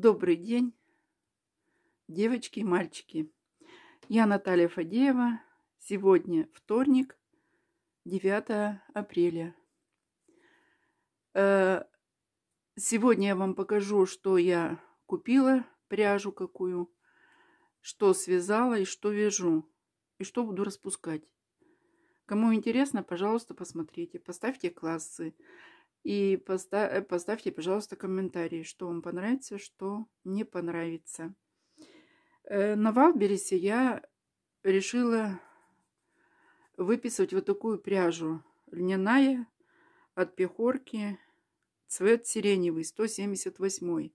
Добрый день, девочки и мальчики. Я Наталья Фадеева. Сегодня вторник, 9 апреля. Э, сегодня я вам покажу, что я купила, пряжу какую, что связала и что вяжу, и что буду распускать. Кому интересно, пожалуйста, посмотрите, поставьте классы. И поставь, э, поставьте, пожалуйста, комментарии, что вам понравится, что не понравится. Э, на Валбересе я решила выписывать вот такую пряжу. Льняная от пехорки, цвет сиреневый, 178.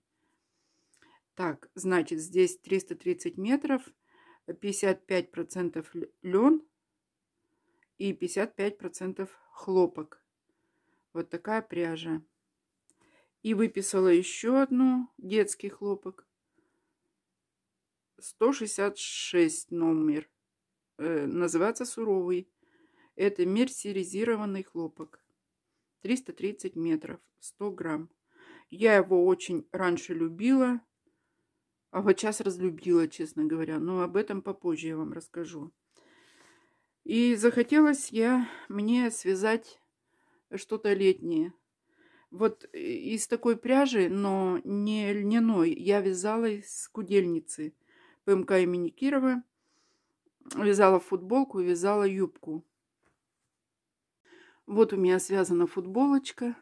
Так, значит, здесь 330 метров, 55% процентов лен и 55% процентов хлопок. Вот такая пряжа. И выписала еще одну детский хлопок. 166 номер. Э, называется суровый. Это мерсеризированный хлопок. 330 метров, 100 грамм. Я его очень раньше любила, а вот сейчас разлюбила, честно говоря. Но об этом попозже я вам расскажу. И захотелось я мне связать что-то летнее. Вот э, из такой пряжи, но не льняной, я вязала из кудельницы ПМК имени Кирова. Вязала футболку, вязала юбку. Вот у меня связана футболочка.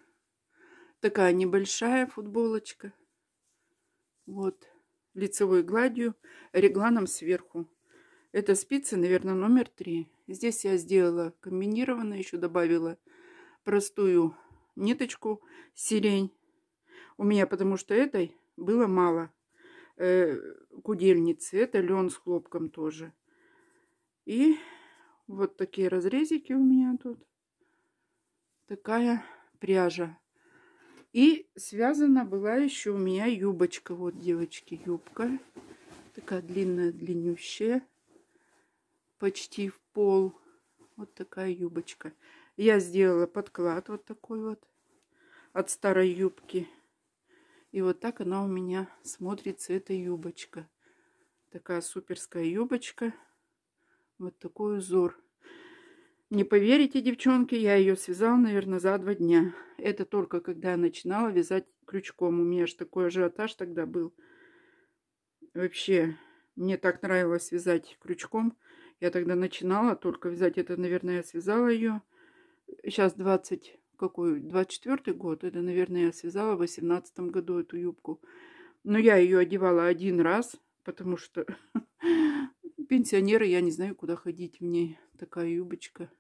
Такая небольшая футболочка. Вот, лицевой гладью, регланом сверху. Это спицы, наверное, номер три. Здесь я сделала комбинированно, еще добавила простую ниточку сирень. У меня потому что этой было мало э, кудельницы. Это лен с хлопком тоже. И вот такие разрезики у меня тут. Такая пряжа. И связана была еще у меня юбочка. Вот, девочки, юбка. Такая длинная, длиннющая. Почти в пол. Вот такая юбочка. Я сделала подклад вот такой вот от старой юбки. И вот так она у меня смотрится, эта юбочка. Такая суперская юбочка. Вот такой узор. Не поверите, девчонки, я ее связала, наверное, за два дня. Это только когда я начинала вязать крючком. У меня же такой ажиотаж тогда был. Вообще, мне так нравилось вязать крючком. Я тогда начинала только вязать. Это, наверное, я связала ее сейчас 20, какой, 24 год, это, наверное, я связала в 18 году эту юбку. Но я ее одевала один раз, потому что пенсионеры, я не знаю, куда ходить в ней. Такая юбочка.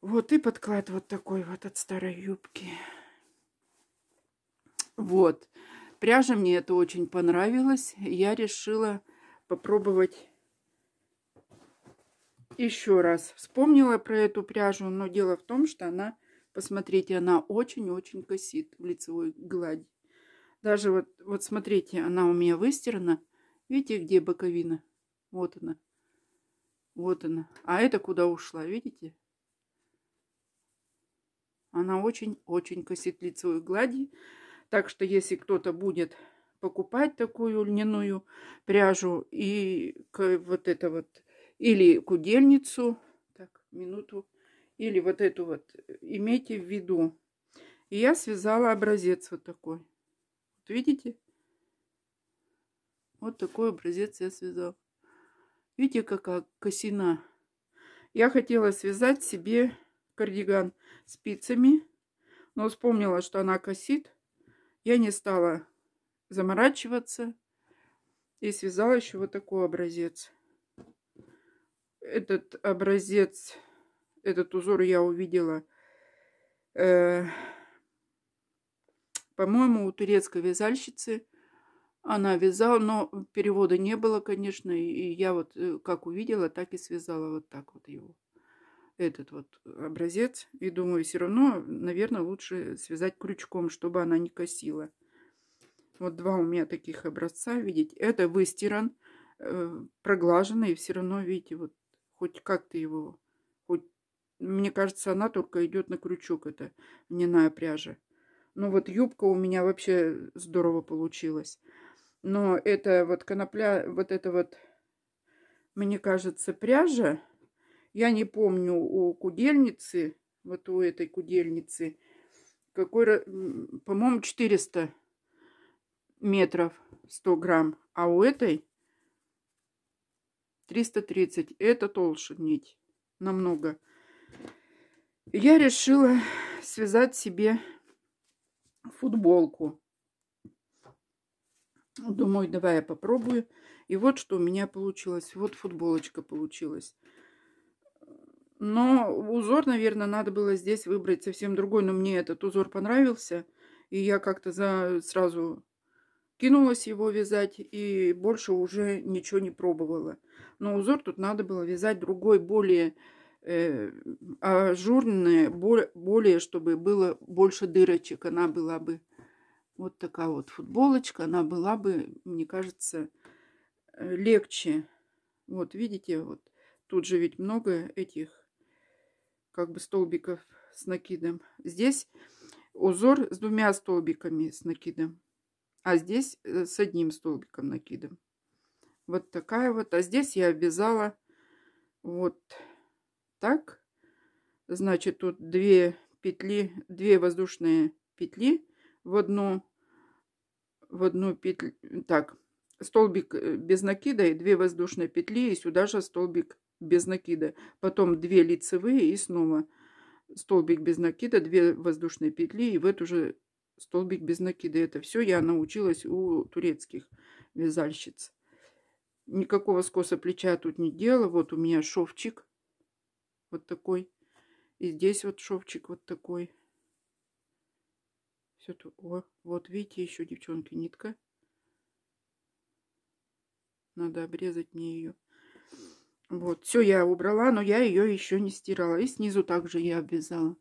Вот и подклад вот такой вот от старой юбки. Вот. Пряжа мне это очень понравилась. Я решила попробовать еще раз вспомнила про эту пряжу, но дело в том, что она, посмотрите, она очень-очень косит в лицевой глади. Даже вот, вот смотрите, она у меня выстирана. Видите, где боковина? Вот она. Вот она. А это куда ушла, видите? Она очень-очень косит лицевой глади. Так что, если кто-то будет покупать такую льняную пряжу и вот это вот или кудельницу, так, минуту, или вот эту вот, э, имейте в виду. И я связала образец вот такой. Вот видите? Вот такой образец я связала. Видите, какая косина. Я хотела связать себе кардиган спицами, но вспомнила, что она косит. Я не стала заморачиваться и связала еще вот такой образец этот образец, этот узор я увидела, э, по-моему, у турецкой вязальщицы. Она вязала, но перевода не было, конечно, и я вот э, как увидела, так и связала вот так вот его, этот вот образец. И думаю, все равно, наверное, лучше связать крючком, чтобы она не косила. Вот два у меня таких образца, видите, это выстиран, э, проглаженный, все равно, видите, вот хоть как-то его, хоть, мне кажется, она только идет на крючок, это льняная пряжа. Ну вот юбка у меня вообще здорово получилась. Но это вот конопля, вот это вот, мне кажется, пряжа. Я не помню у кудельницы, вот у этой кудельницы, какой, по-моему, 400 метров 100 грамм. А у этой 330. Это толще нить. Намного. Я решила связать себе футболку. Думаю, давай я попробую. И вот что у меня получилось. Вот футболочка получилась. Но узор, наверное, надо было здесь выбрать совсем другой. Но мне этот узор понравился. И я как-то за... сразу Кинулась его вязать и больше уже ничего не пробовала. Но узор тут надо было вязать другой, более э, ажурный, более, более, чтобы было больше дырочек. Она была бы вот такая вот футболочка. Она была бы, мне кажется, э, легче. Вот видите, вот тут же ведь много этих как бы столбиков с накидом. Здесь узор с двумя столбиками с накидом а здесь э, с одним столбиком накидом. Вот такая вот. А здесь я обвязала вот так. Значит, тут две петли, две воздушные петли в одну, в одну петлю. Так, столбик э, без накида и две воздушные петли, и сюда же столбик без накида. Потом две лицевые и снова столбик без накида, две воздушные петли, и в эту же столбик без накида. Это все я научилась у турецких вязальщиц. Никакого скоса плеча тут не делала. Вот у меня шовчик вот такой. И здесь вот шовчик вот такой. Все тут. О, вот видите еще, девчонки, нитка. Надо обрезать мне ее. Вот, все я убрала, но я ее еще не стирала. И снизу также я обвязала.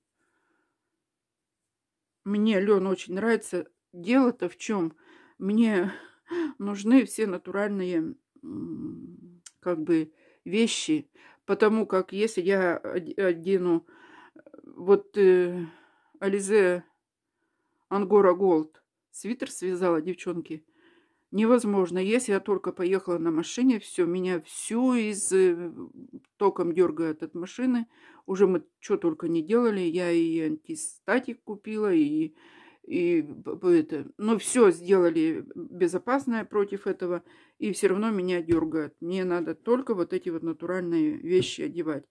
Мне, Лен, очень нравится. Дело-то в чем? Мне нужны все натуральные как бы вещи, потому как если я одену вот э, Ализе Ангора Голд свитер связала девчонки – невозможно. Если я только поехала на машине, все, меня всю из э, током дергает от машины. Уже мы что только не делали. Я и антистатик купила, и, и это. Но ну, все сделали безопасное против этого. И все равно меня дергает. Мне надо только вот эти вот натуральные вещи одевать.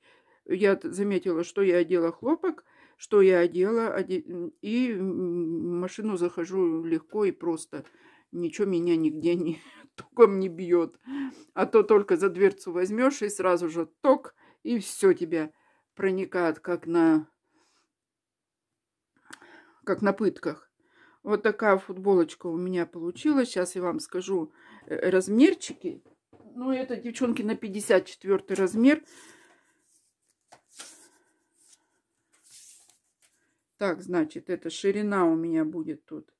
Я заметила, что я одела хлопок, что я одела, оде... и в машину захожу легко и просто ничего меня нигде не током не бьет. А то только за дверцу возьмешь и сразу же ток, и все тебя проникает, как на, как на пытках. Вот такая футболочка у меня получилась. Сейчас я вам скажу э, размерчики. Ну, это, девчонки, на 54 размер. Так, значит, это ширина у меня будет тут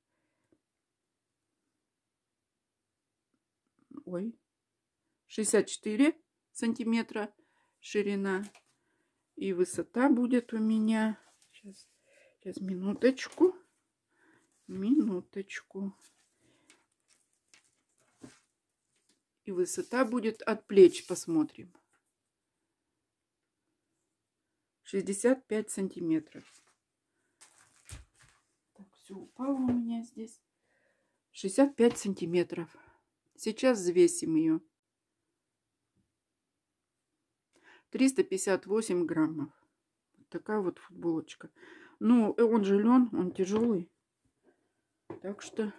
ой, 64 сантиметра ширина. И высота будет у меня. Сейчас, сейчас минуточку. Минуточку. И высота будет от плеч, посмотрим. 65 сантиметров. Так, все упало у меня здесь. 65 сантиметров. Сейчас взвесим ее. 358 граммов. такая вот футболочка. Ну, э, он же лен, он тяжелый. Так что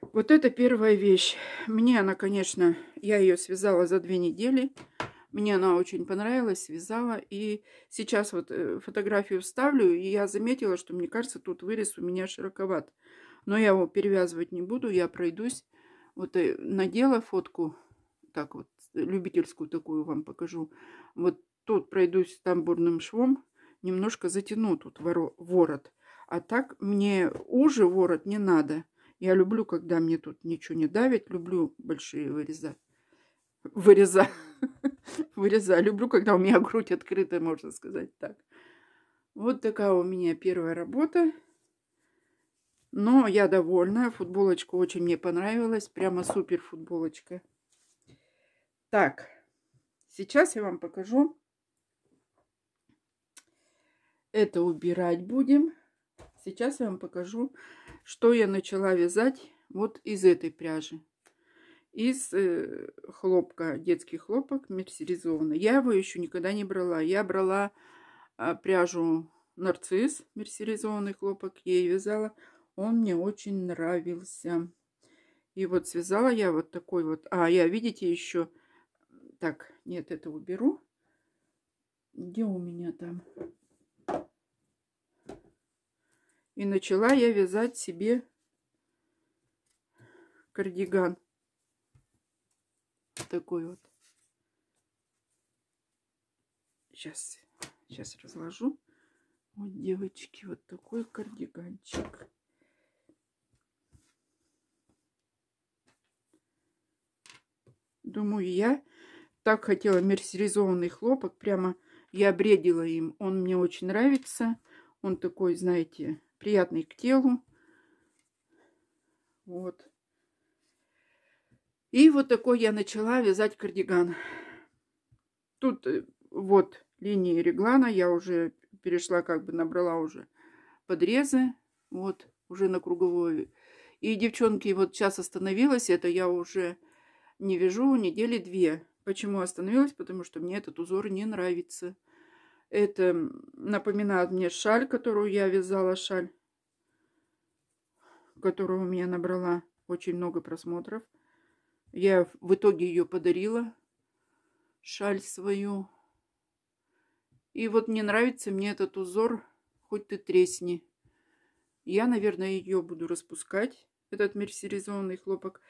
вот это первая вещь. Мне она, конечно, я ее связала за две недели. Мне она очень понравилась, связала. И сейчас вот э, фотографию вставлю, и я заметила, что, мне кажется, тут вырез у меня широковат. Но я его перевязывать не буду, я пройдусь вот э, надела фотку, так вот, э, любительскую такую вам покажу. Вот тут пройдусь тамбурным швом, немножко затяну тут ворот. А так мне уже ворот не надо. Я люблю, когда мне тут ничего не давит. Люблю большие выреза. Выреза. Выреза. Люблю, когда у меня грудь открытая, можно сказать так. Вот такая у меня первая работа. Но я довольна. Футболочка очень мне понравилась. Прямо супер футболочка. Так, сейчас я вам покажу. Это убирать будем. Сейчас я вам покажу, что я начала вязать вот из этой пряжи. Из э, хлопка, детский хлопок мерсеризованный. Я его еще никогда не брала. Я брала э, пряжу нарцисс, мерсеризованный хлопок. ей вязала. Он мне очень нравился. И вот связала я вот такой вот... А, я, видите, еще... Так, нет, это уберу. Где у меня там? И начала я вязать себе кардиган. Такой вот. Сейчас, сейчас разложу. Вот, девочки, вот такой кардиганчик. Думаю, я так хотела мерсеризованный хлопок. Прямо я обредила им. Он мне очень нравится. Он такой, знаете, приятный к телу. Вот. И вот такой я начала вязать кардиган. Тут э, вот линии реглана. Я уже перешла, как бы набрала уже подрезы. Вот, уже на круговую. И, девчонки, вот сейчас остановилась. Это я уже не вяжу недели две. Почему остановилась? Потому что мне этот узор не нравится. Это напоминает мне шаль, которую я вязала, шаль, которую у меня набрала очень много просмотров. Я в итоге ее подарила, шаль свою. И вот не нравится мне этот узор, хоть ты тресни. Я, наверное, ее буду распускать, этот мерсеризованный хлопок.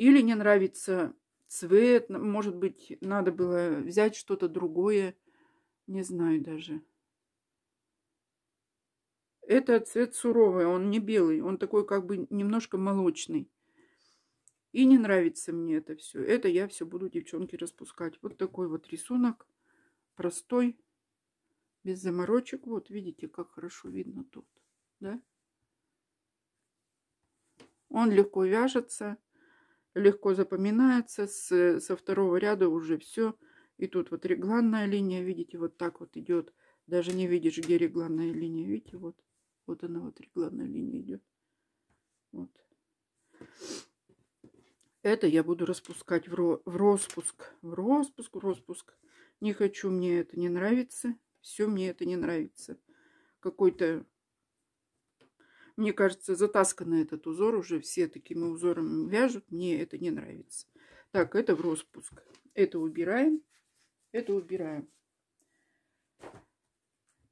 Или не нравится цвет, может быть, надо было взять что-то другое, не знаю даже. Это цвет суровый, он не белый, он такой как бы немножко молочный. И не нравится мне это все. Это я все буду, девчонки, распускать. Вот такой вот рисунок. Простой, без заморочек. Вот, видите, как хорошо видно тут. Да? Он легко вяжется легко запоминается, с, со второго ряда уже все. И тут вот регланная линия, видите, вот так вот идет. Даже не видишь, где регланная линия, видите, вот. Вот она вот регланная линия идет. Вот. Это я буду распускать в, ро в распуск. В распуск, в распуск. Не хочу, мне это не нравится. Все мне это не нравится. Какой-то мне кажется, затасканный этот узор уже все такими узорами вяжут. Мне это не нравится. Так, это в распуск. Это убираем. Это убираем.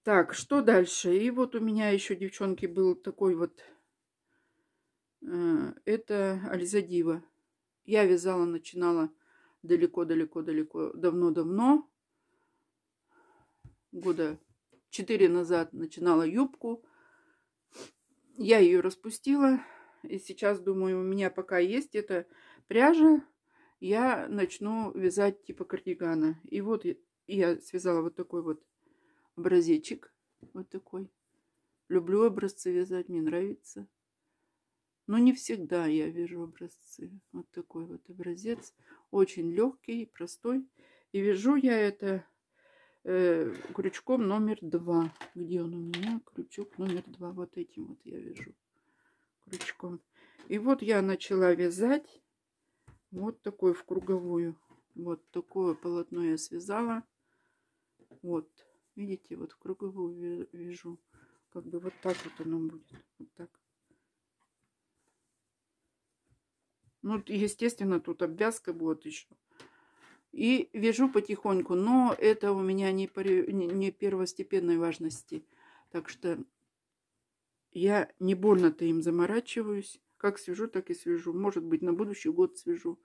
Так, что дальше? И вот у меня еще, девчонки, был такой вот... Э, это Альзадива. Я вязала, начинала далеко-далеко-далеко, давно-давно. Года четыре назад начинала юбку я ее распустила. И сейчас, думаю, у меня пока есть эта пряжа. Я начну вязать типа кардигана. И вот я связала вот такой вот образечек. Вот такой. Люблю образцы вязать, мне нравится. Но не всегда я вяжу образцы. Вот такой вот образец. Очень легкий, простой. И вяжу я это Э, крючком номер два. Где он у меня? Крючок номер два. Вот этим вот я вяжу крючком. И вот я начала вязать вот такой в круговую. Вот такое полотно я связала. Вот, видите, вот в круговую вяжу. Как бы вот так вот оно будет. Вот так. Ну, естественно, тут обвязка будет еще. И вяжу потихоньку, но это у меня не, не первостепенной важности. Так что я не больно-то им заморачиваюсь. Как свяжу, так и свяжу. Может быть, на будущий год свяжу.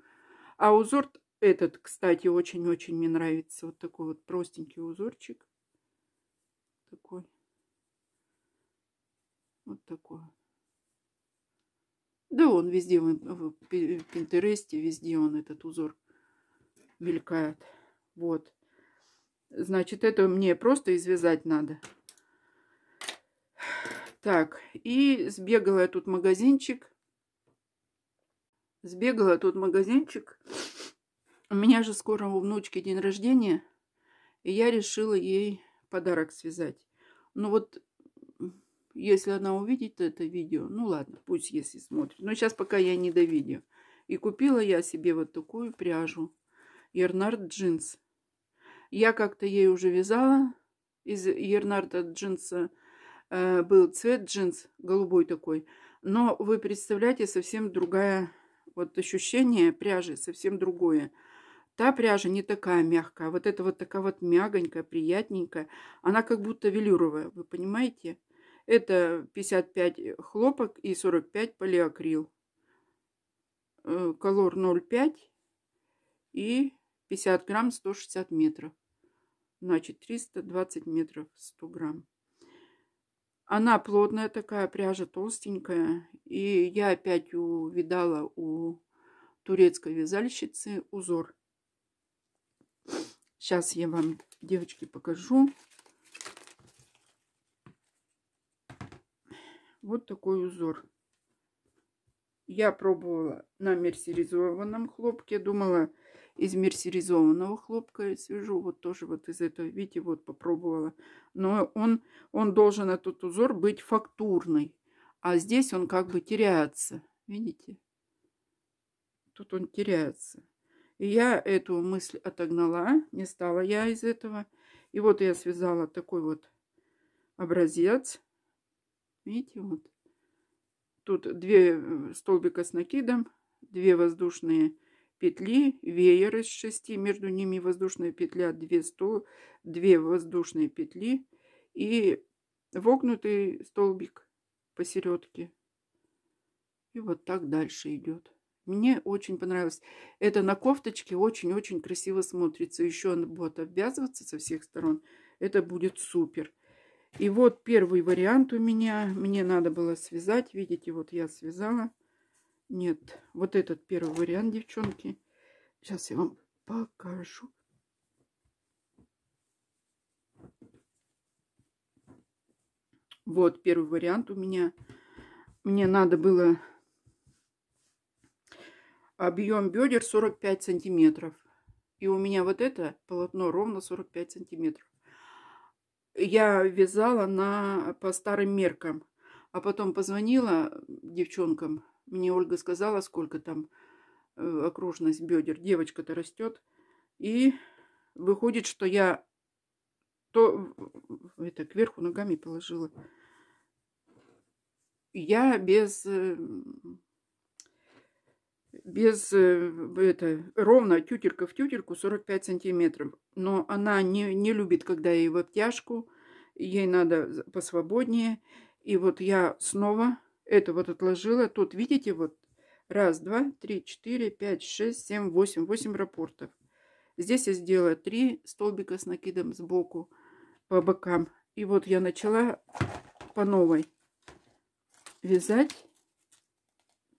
А узор этот, кстати, очень-очень мне нравится. Вот такой вот простенький узорчик. Такой. Вот такой. Да он везде, в Пинтересте, везде он этот узор мелькают. Вот. Значит, это мне просто извязать надо. Так, и сбегала я тут магазинчик. Сбегала тут магазинчик. У меня же скоро у внучки день рождения. И я решила ей подарок связать. Ну вот, если она увидит это видео, ну ладно, пусть если смотрит. Но сейчас пока я не до видео. И купила я себе вот такую пряжу. Ернард джинс. Я как-то ей уже вязала. Из Ернарда джинса э, был цвет джинс, голубой такой. Но вы представляете, совсем другая, вот ощущение пряжи совсем другое. Та пряжа не такая мягкая, а вот эта вот такая вот мягонькая, приятненькая. Она как будто велюровая, вы понимаете? Это 55 хлопок и 45 полиакрил. Э, колор 0,5 и 50 грамм 160 метров. Значит, 320 метров 100 грамм. Она плотная такая, пряжа толстенькая. И я опять увидала у турецкой вязальщицы узор. Сейчас я вам, девочки, покажу. Вот такой узор. Я пробовала на мерсеризованном хлопке. Думала, из мерсеризованного хлопка свяжу. Вот тоже вот из этого, видите, вот попробовала. Но он, он должен, этот узор, быть фактурный. А здесь он как бы теряется. Видите? Тут он теряется. И я эту мысль отогнала. Не стала я из этого. И вот я связала такой вот образец. Видите, вот. Тут две э, столбика с накидом, две воздушные петли веер из шести между ними воздушная петля две сто две воздушные петли и вогнутый столбик посередке. И вот так дальше идет. Мне очень понравилось. Это на кофточке очень-очень красиво смотрится. Еще она будет обвязываться со всех сторон. Это будет супер. И вот первый вариант у меня. Мне надо было связать. Видите, вот я связала. Нет, вот этот первый вариант, девчонки. Сейчас я вам покажу. Вот первый вариант у меня. Мне надо было объем бедер 45 сантиметров. И у меня вот это полотно ровно 45 сантиметров. Я вязала на, по старым меркам. А потом позвонила девчонкам мне Ольга сказала, сколько там э, окружность бедер. Девочка-то растет. И выходит, что я то это кверху ногами положила. Я без э, без э, это ровно тютерка в тютерку 45 сантиметров. Но она не, не любит, когда ей в обтяжку. Ей надо посвободнее. И вот я снова это вот отложила. Тут, видите, вот раз, два, три, четыре, пять, шесть, семь, восемь, восемь рапортов. Здесь я сделала три столбика с накидом сбоку по бокам. И вот я начала по новой вязать.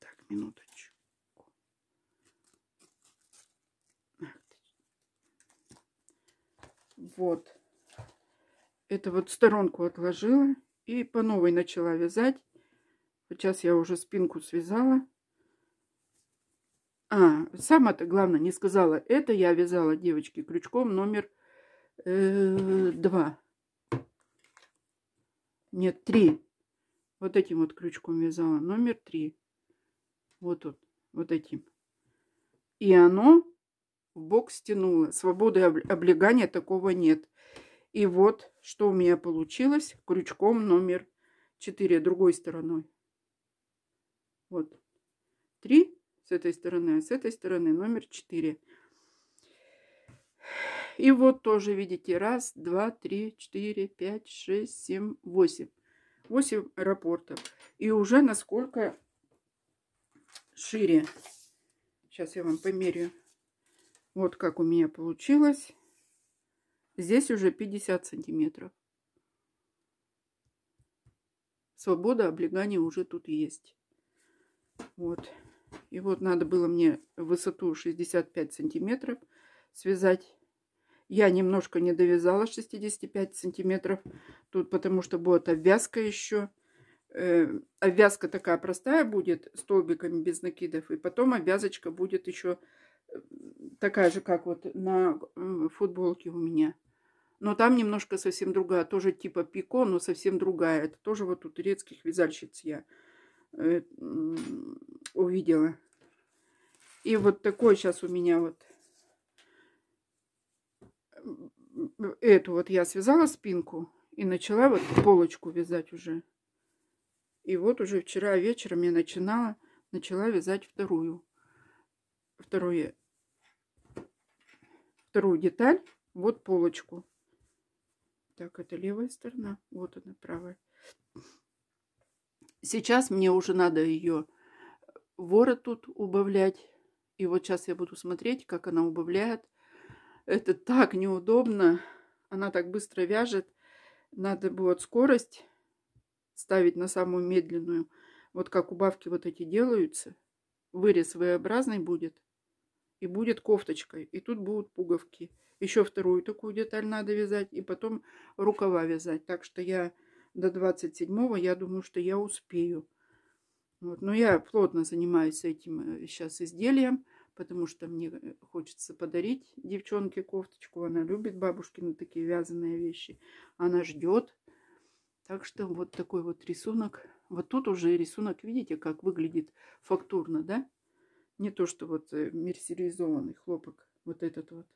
Так, минуточку. Вот. Это вот сторонку отложила и по новой начала вязать. Сейчас я уже спинку связала. А, сама-то, главное, не сказала. Это я вязала, девочки, крючком номер э, 2. Нет, три. Вот этим вот крючком вязала. Номер три. Вот тут вот этим. И оно в бок стянуло. Свободы облегания такого нет. И вот, что у меня получилось крючком номер четыре другой стороной. Вот. три с этой стороны, а с этой стороны номер четыре. И вот тоже, видите, раз, два, три, четыре, пять, шесть, семь, восемь. Восемь аэропортов. И уже насколько шире. Сейчас я вам померю. Вот как у меня получилось. Здесь уже 50 сантиметров. Свобода облегания уже тут есть. Вот. И вот надо было мне высоту 65 сантиметров связать. Я немножко не довязала 65 сантиметров тут, потому что будет обвязка еще. Э, обвязка такая простая будет, столбиками без накидов. И потом обвязочка будет еще э, такая же, как вот на футболке у меня. Но там немножко совсем другая, тоже типа пико, но совсем другая. Это тоже вот у турецких вязальщиц я Э, увидела. И вот такой сейчас у меня вот эту вот я связала спинку и начала вот полочку вязать уже. И вот уже вчера вечером я начинала, начала вязать вторую, вторую, вторую деталь, вот полочку. Так, это левая сторона, вот она правая. Сейчас мне уже надо ее ворот тут убавлять. И вот сейчас я буду смотреть, как она убавляет. Это так неудобно. Она так быстро вяжет. Надо бы вот скорость ставить на самую медленную. Вот как убавки вот эти делаются. Вырез V-образный будет. И будет кофточка. И тут будут пуговки. Еще вторую такую деталь надо вязать. И потом рукава вязать. Так что я до 27 я думаю, что я успею. Вот. Но я плотно занимаюсь этим сейчас э, изделием, потому что мне э, хочется подарить девчонке кофточку. Она любит бабушкины такие вязаные вещи. Она ждет. Так что вот такой вот рисунок. Вот тут уже рисунок, видите, как выглядит фактурно, да? Не то, что вот э, мерсеризованный хлопок. Вот этот вот.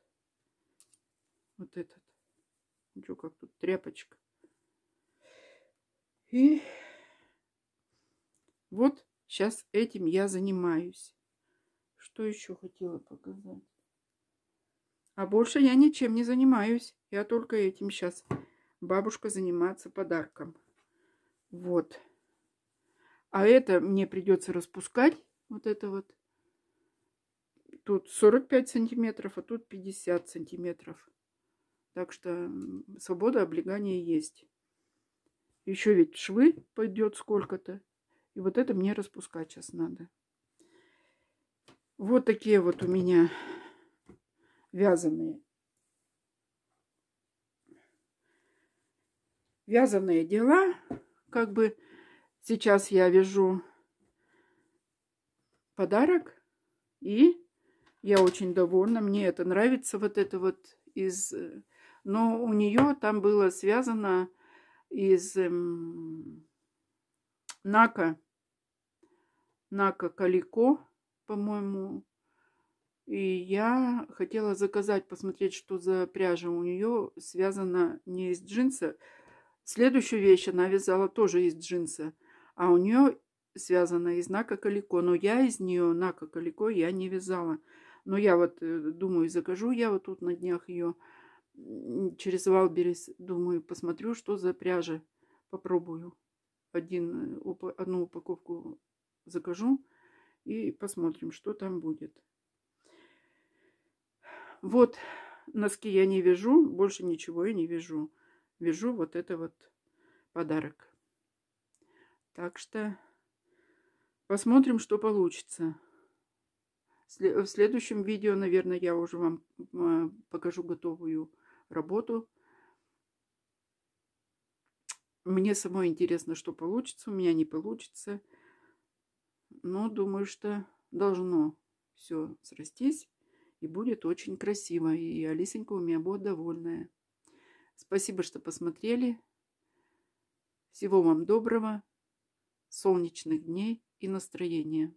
Вот этот. Ну что, как тут тряпочка. И вот сейчас этим я занимаюсь. Что еще хотела показать? А больше я ничем не занимаюсь. Я только этим сейчас. Бабушка занимается подарком. Вот. А это мне придется распускать. Вот это вот. Тут 45 сантиметров, а тут 50 сантиметров. Так что свобода облегания есть. Еще ведь швы пойдет сколько-то. И вот это мне распускать сейчас надо. Вот такие вот у меня вязаные. Вязаные дела. Как бы сейчас я вяжу подарок. И я очень довольна. Мне это нравится, вот это вот из... Э, но у нее там было связано из эм, Нака, Нака Калико, по-моему. И я хотела заказать, посмотреть, что за пряжа у нее связана не из джинса. Следующую вещь она вязала тоже из джинса, а у нее связана из Нака Калико. Но я из нее Нака Калико я не вязала. Но я вот э, думаю, закажу я вот тут на днях ее. Её через Валберис. Думаю, посмотрю, что за пряжа. Попробую. Один, э, одну упаковку закажу и посмотрим, что там будет. Вот носки я не вяжу, больше ничего я не вяжу. Вяжу вот это вот подарок. Так что посмотрим, что получится. В следующем видео, наверное, я уже вам а, покажу готовую работу. Мне самой интересно, что получится, у меня не получится. Но думаю, что должно все срастись. И будет очень красиво. И Алисенька у меня будет довольная. Спасибо, что посмотрели. Всего вам доброго, солнечных дней и настроения.